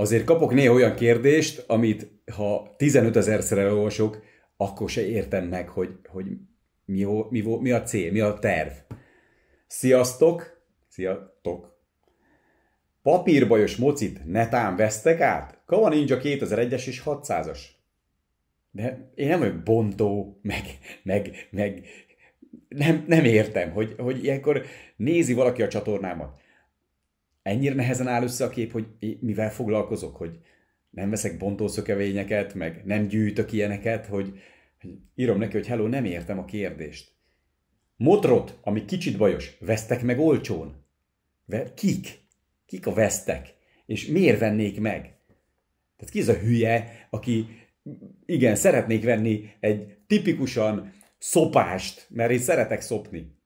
azért kapok néha olyan kérdést, amit ha 15 ezer elolvasok, akkor se értem meg, hogy, hogy mi, mi, mi a cél, mi a terv. Sziasztok! Sziasztok! Papírbajos mocit netán vesztek át? Kava nincs a 2001-es és 600-as. De én nem vagyok bontó, meg, meg, meg nem, nem értem, hogy, hogy ilyenkor nézi valaki a csatornámat ennyire nehezen áll össze a kép, hogy mivel foglalkozok, hogy nem veszek bontószökevényeket, meg nem gyűjtök ilyeneket, hogy, hogy írom neki, hogy hello, nem értem a kérdést. Motrot, ami kicsit bajos, vesztek meg olcsón. Kik? Kik a vesztek? És miért vennék meg? Tehát ki az a hülye, aki igen, szeretnék venni egy tipikusan szopást, mert én szeretek szopni.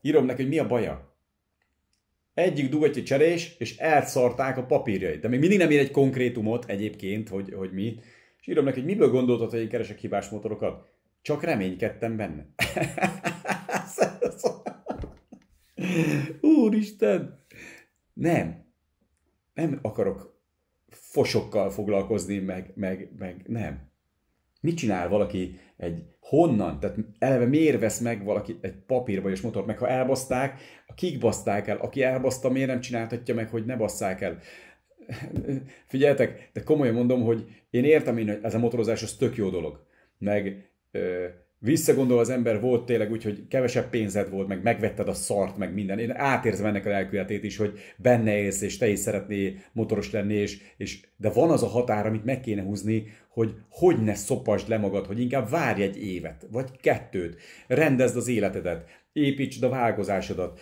Írom neki, hogy mi a baja egyik dugatya cserés, és elszarták a papírjait. De még mindig nem ér egy konkrétumot egyébként, hogy, hogy mi. És írom neki, hogy miből gondoltad, hogy én keresek hibás motorokat? Csak reménykedtem benne. Úristen! Nem. Nem akarok fosokkal foglalkozni, meg, meg, meg nem. Mit csinál valaki egy honnan, tehát eleve miért vesz meg valaki egy papírba és motort, meg ha elbaszták, kik baszták el, aki elbaszta, miért nem csináltatja meg, hogy ne basszák el. Figyeltek, de komolyan mondom, hogy én értem én, hogy ez a motorozás az tök jó dolog, meg ö, visszagondol az ember, volt tényleg úgy, hogy kevesebb pénzed volt, meg megvetted a szart, meg minden. Én átérzem ennek a lelkületét is, hogy benne élsz, és te is szeretnél motoros lenni, és, és, de van az a határ, amit meg kéne húzni, hogy hogy ne szopasd le magad, hogy inkább várj egy évet, vagy kettőt, rendezd az életedet, építsd a vágozásodat,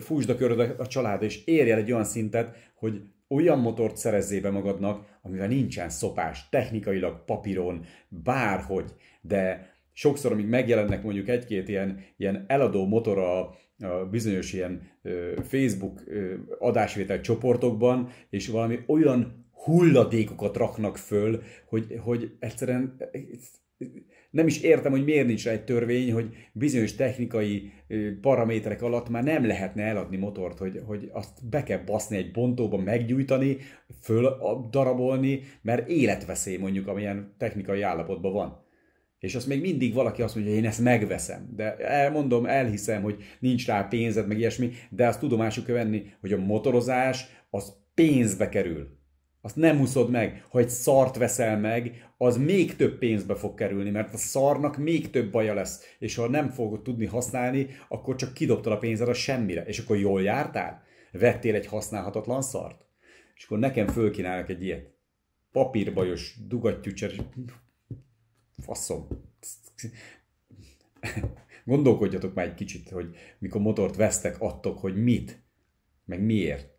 fújtsd a köröd a család, és érj el egy olyan szintet, hogy olyan motort szerezzél be magadnak, amivel nincsen szopás, technikailag, papíron, bárhogy, de sokszor, amíg megjelennek mondjuk egy-két ilyen, ilyen eladó motor a, a bizonyos ilyen ö, Facebook ö, adásvétel csoportokban, és valami olyan hulladékokat raknak föl, hogy, hogy egyszerűen nem is értem, hogy miért nincs rá egy törvény, hogy bizonyos technikai paraméterek alatt már nem lehetne eladni motort, hogy, hogy azt be kell baszni egy bontóba, meggyújtani, föl darabolni, mert életveszély mondjuk, amilyen technikai állapotban van. És azt még mindig valaki azt mondja, hogy én ezt megveszem. De elmondom, elhiszem, hogy nincs rá pénzed, meg ilyesmi, de azt tudomásul kell venni, hogy a motorozás az pénzbe kerül. Azt nem úszod meg. Ha egy szart veszel meg, az még több pénzbe fog kerülni, mert a szarnak még több baja lesz. És ha nem fogod tudni használni, akkor csak kidobtad a pénzed a semmire. És akkor jól jártál? Vettél egy használhatatlan szart? És akkor nekem fölkínálnak egy ilyet. Papírbajos, dugattyúcser, faszom. Gondolkodjatok már egy kicsit, hogy mikor motort vesztek, adtok, hogy mit, meg miért.